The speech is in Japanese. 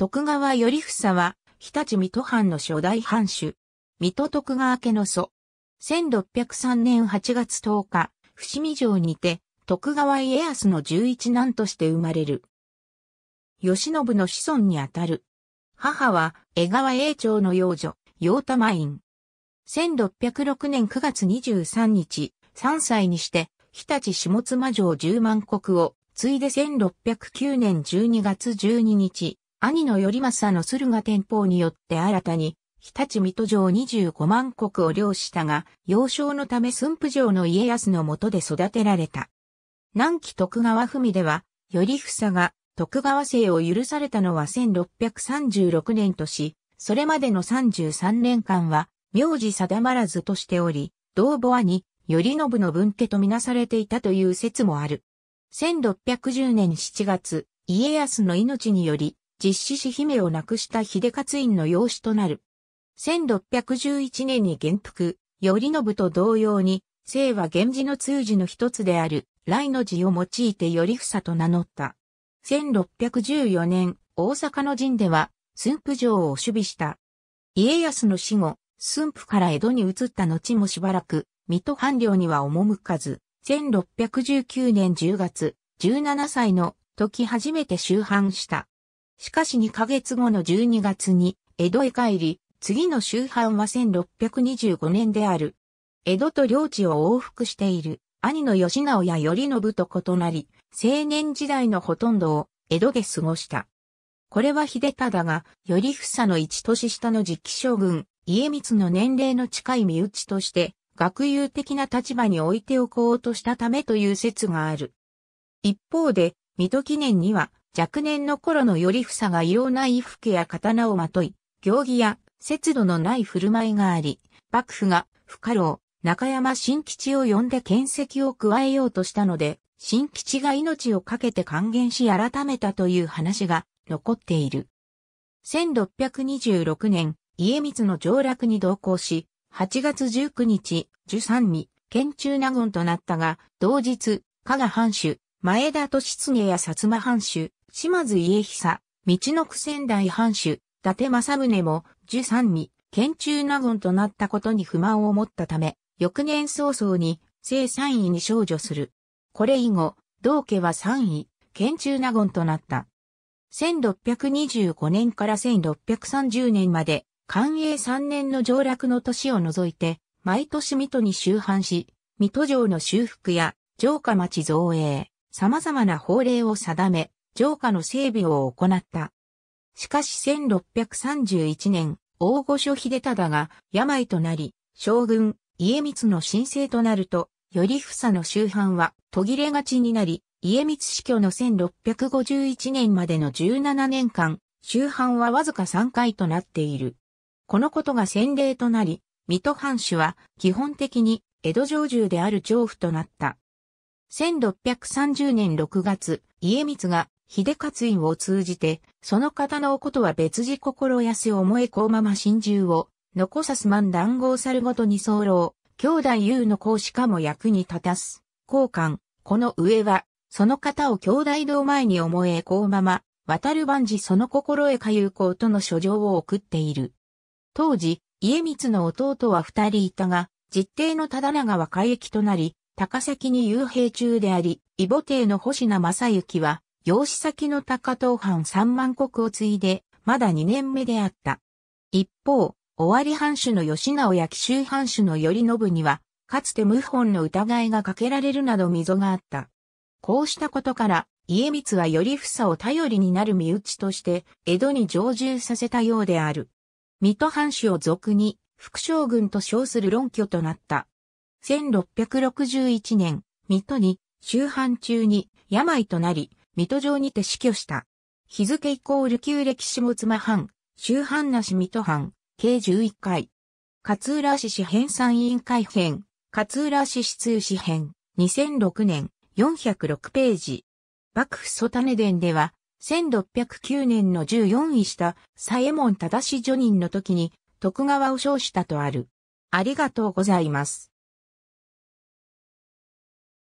徳川頼房は、日立水戸藩の初代藩主。水戸徳川家の祖。1603年8月10日、伏見城にて、徳川家康の十一男として生まれる。吉信の子孫にあたる。母は、江川栄長の幼女、陽イン。1606年9月23日、3歳にして、日立下妻城十万国を、ついで1609年12月12日、兄の頼政の駿河天保によって新たに、日立水戸城25万石を領したが、幼少のため駿府城の家康の下で育てられた。南紀徳川文では、頼房が徳川姓を許されたのは1636年とし、それまでの33年間は、名字定まらずとしており、同母兄、頼信の分家とみなされていたという説もある。1610年7月、家康の命により、実施し姫を亡くした秀勝院の養子となる。1611年に元服、頼信と同様に、姓は源氏の通詞の一つである、来の字を用いて頼房と名乗った。1614年、大阪の陣では、駿府城を守備した。家康の死後、駿府から江戸に移った後もしばらく、水戸藩領には赴かず、1619年10月、17歳の時初めて周藩した。しかし2ヶ月後の12月に江戸へ帰り、次の周藩は1625年である。江戸と領地を往復している兄の吉直や頼信と異なり、青年時代のほとんどを江戸で過ごした。これは秀忠が、頼房の一年下の実期将軍、家光の年齢の近い身内として、学友的な立場に置いておこうとしたためという説がある。一方で、水戸記念には、若年の頃の頼房が異様な衣服や刀をまとい、行儀や節度のない振る舞いがあり、幕府が不可老、中山新吉を呼んで建石を加えようとしたので、新吉が命を懸けて還元し改めたという話が残っている。1626年、家光の上落に同行し、8月19日、十三に、県中納言となったが、同日、加賀藩主、前田利常や薩摩藩主、島津家久、道の区仙台藩主、伊達政宗も、十三に、県中納言となったことに不満を持ったため、翌年早々に、正三位に少女する。これ以後、道家は三位、県中納言となった。1625年から1630年まで、寛永三年の上落の年を除いて、毎年水戸に周藩し、水戸城の修復や城下町造営、様々な法令を定め、城下の整備を行った。しかし1631年、大御所秀忠が病となり、将軍、家光の申請となると、頼房の周藩は途切れがちになり、家光死去の1651年までの17年間、周藩はわずか3回となっている。このことが先例となり、水戸藩主は基本的に江戸城中である城府となった。1630年6月、家光が秀勝院を通じて、その方のおことは別時心安思えこうまま心中を、残さす万談合さるごとに候、兄弟優の講師かも役に立たす。交換、この上は、その方を兄弟堂前に思えこうまま、渡る万事その心へかゆうこうとの書状を送っている。当時、家光の弟は二人いたが、実弟の忠長は海域となり、高崎に遊兵中であり、異母帝の星名正幸は、養子先の高東藩三万石を継いで、まだ2年目であった。一方、尾張藩主の吉直や紀州藩主の頼信には、かつて謀反の疑いがかけられるなど溝があった。こうしたことから、家光は頼房を頼りになる身内として、江戸に常住させたようである。水戸藩主を俗に、副将軍と称する論拠となった。1661年、水戸に、周藩中に病となり、水戸城にて死去した。日付イコール旧歴も妻藩、周藩なし水戸藩、計11回。勝浦市市編参委員会編、勝浦市市通市編、2006年、406ページ。幕府曽種伝では、1609年の14位した、左衛門正序人の時に、徳川を称したとある。ありがとうございます。